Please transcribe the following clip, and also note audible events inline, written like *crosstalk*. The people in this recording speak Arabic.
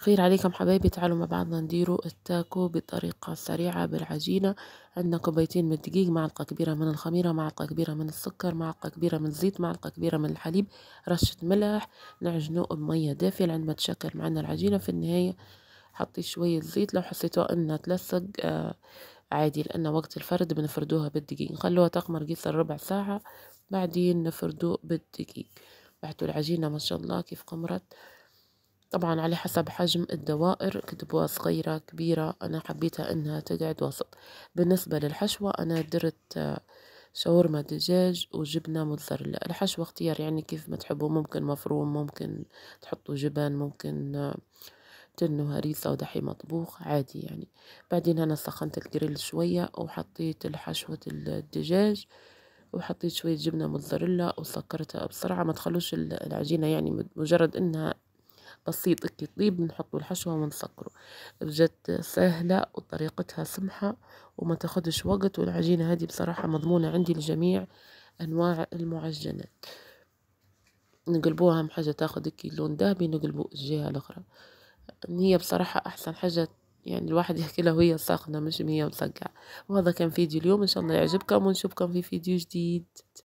خير عليكم حبايبي تعالوا مع بعضنا نديروا التاكو بطريقة سريعة بالعجينة عندنا كوبايتين من الدقيق معلقة كبيرة من الخميرة معلقة كبيرة من السكر معلقة كبيرة من الزيت معلقة كبيرة من الحليب رشة ملح نعجنو بمية دافية لعند ما تشكل معنا العجينة في النهاية حطي شوية زيت لو حسيتوا انها تلصق آه، عادي لان وقت الفرد بنفردوها بالدقيق نخلوها تقمر قصر ربع ساعة بعدين نفردوه بالدقيق بعتوا العجينة ما شاء الله كيف قمرت طبعا على حسب حجم الدوائر كتبوها صغيرة كبيرة أنا حبيتها إنها تقعد وسط بالنسبة للحشوة أنا درت شاورما دجاج وجبنة موتزاريلا الحشوة اختيار يعني كيف ما تحبوا ممكن مفروم ممكن تحطوا جبن ممكن تنو هريسة ودحي مطبوخ عادي يعني بعدين أنا سخنت الجريل شوية وحطيت الحشوة الدجاج وحطيت شوية جبنة موتزاريلا وسكرتها بسرعة ما تخلوش العجينة يعني مجرد إنها بسيط كي طيب نحطو الحشوة ونسكره بجد سهلة وطريقتها سمحة وما تاخدش وقت والعجينة هذه بصراحة مضمونة عندي لجميع أنواع المعجنات نقلبوها أهم حاجة تاخد هيك اللون ذهبي نقلبو الجهة الأخرى هي بصراحة أحسن حاجة يعني الواحد *laughs* يحكي له هي ساخنة مش مية مسقعة وهذا كان فيديو اليوم إن شاء الله يعجبكم ونشوفكم في فيديو جديد